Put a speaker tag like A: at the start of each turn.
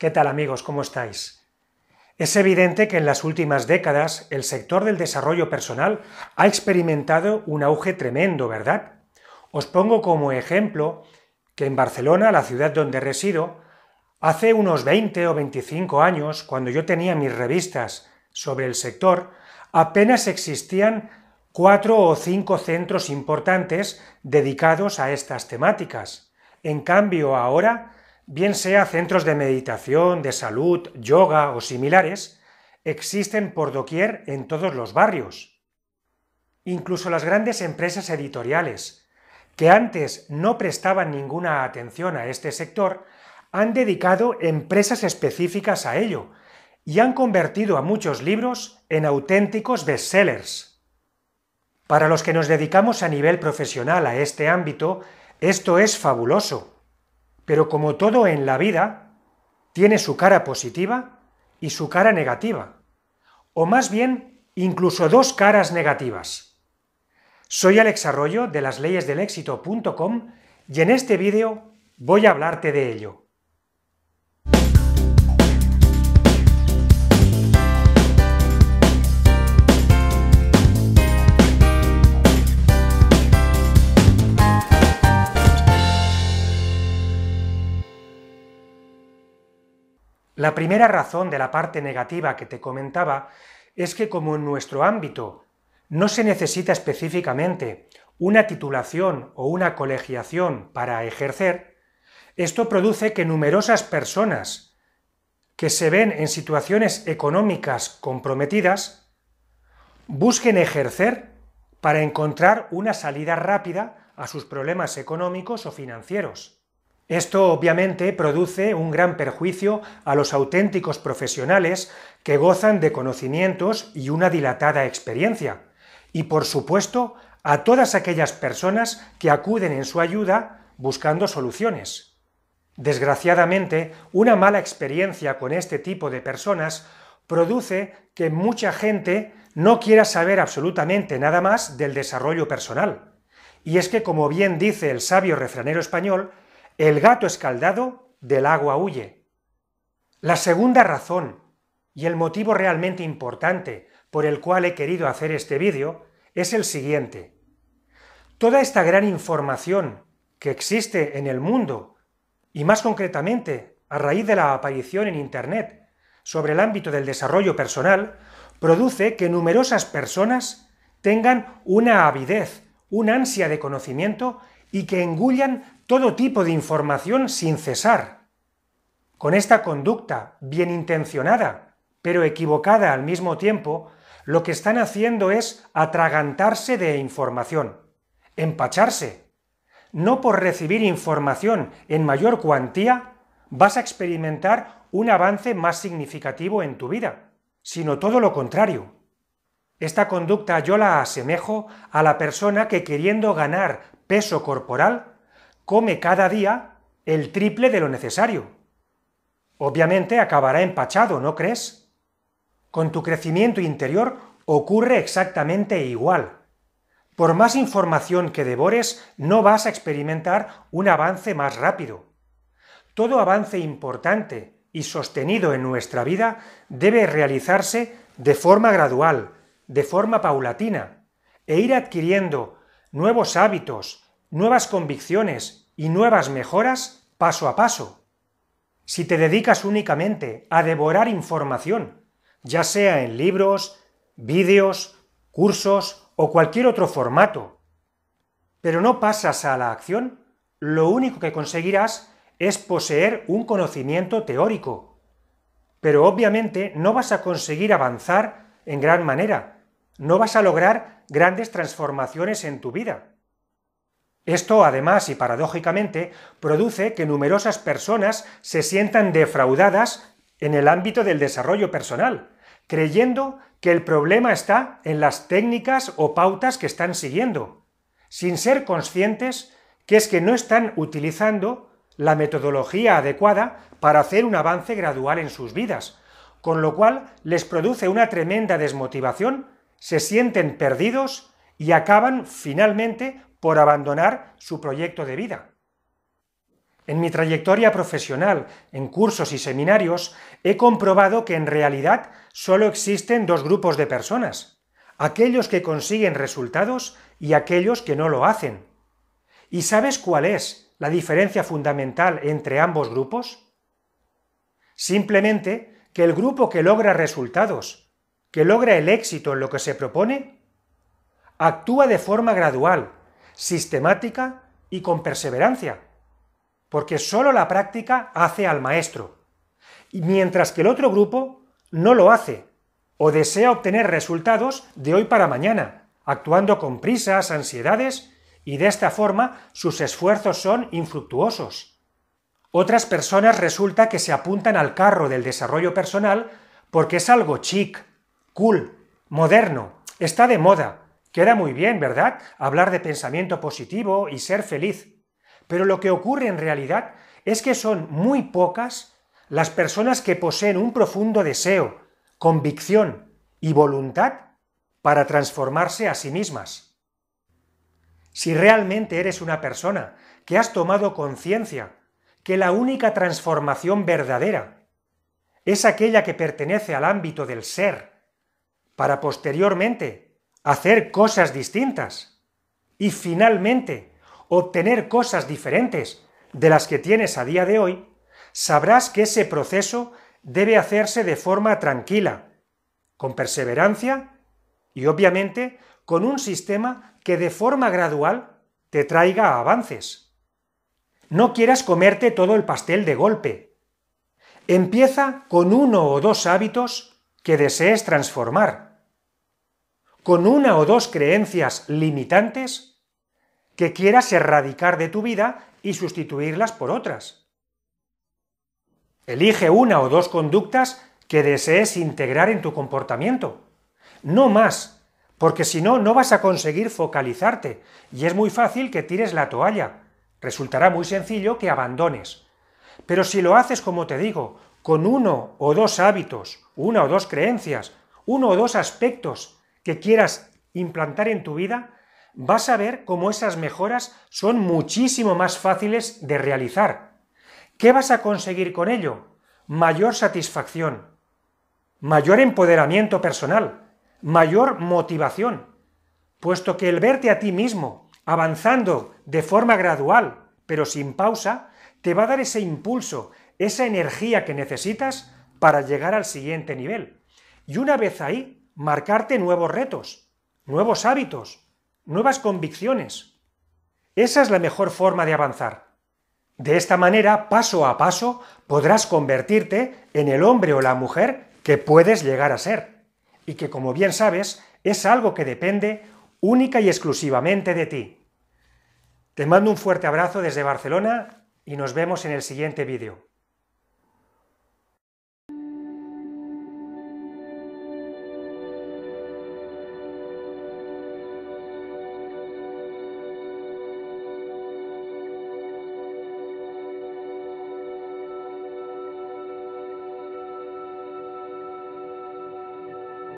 A: ¿Qué tal amigos? ¿Cómo estáis? Es evidente que en las últimas décadas el sector del desarrollo personal ha experimentado un auge tremendo, ¿verdad? Os pongo como ejemplo que en Barcelona, la ciudad donde resido, hace unos 20 o 25 años, cuando yo tenía mis revistas sobre el sector, apenas existían cuatro o cinco centros importantes dedicados a estas temáticas. En cambio, ahora bien sea centros de meditación, de salud, yoga o similares, existen por doquier en todos los barrios. Incluso las grandes empresas editoriales, que antes no prestaban ninguna atención a este sector, han dedicado empresas específicas a ello y han convertido a muchos libros en auténticos bestsellers. Para los que nos dedicamos a nivel profesional a este ámbito, esto es fabuloso pero como todo en la vida, tiene su cara positiva y su cara negativa, o más bien incluso dos caras negativas. Soy Alex Arroyo de las y en este vídeo voy a hablarte de ello. La primera razón de la parte negativa que te comentaba es que como en nuestro ámbito no se necesita específicamente una titulación o una colegiación para ejercer, esto produce que numerosas personas que se ven en situaciones económicas comprometidas busquen ejercer para encontrar una salida rápida a sus problemas económicos o financieros. Esto obviamente produce un gran perjuicio a los auténticos profesionales que gozan de conocimientos y una dilatada experiencia. Y por supuesto, a todas aquellas personas que acuden en su ayuda buscando soluciones. Desgraciadamente, una mala experiencia con este tipo de personas produce que mucha gente no quiera saber absolutamente nada más del desarrollo personal. Y es que, como bien dice el sabio refranero español, el gato escaldado del agua huye. La segunda razón, y el motivo realmente importante por el cual he querido hacer este vídeo, es el siguiente. Toda esta gran información que existe en el mundo, y más concretamente a raíz de la aparición en Internet sobre el ámbito del desarrollo personal, produce que numerosas personas tengan una avidez, una ansia de conocimiento y que engullan todo tipo de información sin cesar. Con esta conducta bien intencionada, pero equivocada al mismo tiempo, lo que están haciendo es atragantarse de información, empacharse. No por recibir información en mayor cuantía vas a experimentar un avance más significativo en tu vida, sino todo lo contrario. Esta conducta yo la asemejo a la persona que queriendo ganar peso corporal come cada día el triple de lo necesario. Obviamente acabará empachado, ¿no crees? Con tu crecimiento interior ocurre exactamente igual. Por más información que devores, no vas a experimentar un avance más rápido. Todo avance importante y sostenido en nuestra vida debe realizarse de forma gradual, de forma paulatina, e ir adquiriendo nuevos hábitos, nuevas convicciones y nuevas mejoras paso a paso. Si te dedicas únicamente a devorar información, ya sea en libros, vídeos, cursos o cualquier otro formato, pero no pasas a la acción, lo único que conseguirás es poseer un conocimiento teórico. Pero obviamente no vas a conseguir avanzar en gran manera, no vas a lograr grandes transformaciones en tu vida. Esto, además y paradójicamente, produce que numerosas personas se sientan defraudadas en el ámbito del desarrollo personal, creyendo que el problema está en las técnicas o pautas que están siguiendo, sin ser conscientes que es que no están utilizando la metodología adecuada para hacer un avance gradual en sus vidas, con lo cual les produce una tremenda desmotivación, se sienten perdidos y acaban finalmente por abandonar su proyecto de vida. En mi trayectoria profesional, en cursos y seminarios, he comprobado que en realidad solo existen dos grupos de personas, aquellos que consiguen resultados y aquellos que no lo hacen. ¿Y sabes cuál es la diferencia fundamental entre ambos grupos? Simplemente que el grupo que logra resultados, que logra el éxito en lo que se propone, actúa de forma gradual, sistemática y con perseverancia, porque solo la práctica hace al maestro, y mientras que el otro grupo no lo hace o desea obtener resultados de hoy para mañana, actuando con prisas, ansiedades, y de esta forma sus esfuerzos son infructuosos. Otras personas resulta que se apuntan al carro del desarrollo personal porque es algo chic, cool, moderno, está de moda, Queda muy bien, ¿verdad? Hablar de pensamiento positivo y ser feliz. Pero lo que ocurre en realidad es que son muy pocas las personas que poseen un profundo deseo, convicción y voluntad para transformarse a sí mismas. Si realmente eres una persona que has tomado conciencia que la única transformación verdadera es aquella que pertenece al ámbito del ser, para posteriormente hacer cosas distintas y finalmente obtener cosas diferentes de las que tienes a día de hoy, sabrás que ese proceso debe hacerse de forma tranquila, con perseverancia y obviamente con un sistema que de forma gradual te traiga avances. No quieras comerte todo el pastel de golpe. Empieza con uno o dos hábitos que desees transformar con una o dos creencias limitantes que quieras erradicar de tu vida y sustituirlas por otras. Elige una o dos conductas que desees integrar en tu comportamiento. No más, porque si no, no vas a conseguir focalizarte y es muy fácil que tires la toalla. Resultará muy sencillo que abandones. Pero si lo haces, como te digo, con uno o dos hábitos, una o dos creencias, uno o dos aspectos que quieras implantar en tu vida, vas a ver cómo esas mejoras son muchísimo más fáciles de realizar. ¿Qué vas a conseguir con ello? Mayor satisfacción, mayor empoderamiento personal, mayor motivación, puesto que el verte a ti mismo avanzando de forma gradual, pero sin pausa, te va a dar ese impulso, esa energía que necesitas para llegar al siguiente nivel. Y una vez ahí, marcarte nuevos retos, nuevos hábitos, nuevas convicciones. Esa es la mejor forma de avanzar. De esta manera, paso a paso, podrás convertirte en el hombre o la mujer que puedes llegar a ser, y que, como bien sabes, es algo que depende única y exclusivamente de ti. Te mando un fuerte abrazo desde Barcelona y nos vemos en el siguiente vídeo.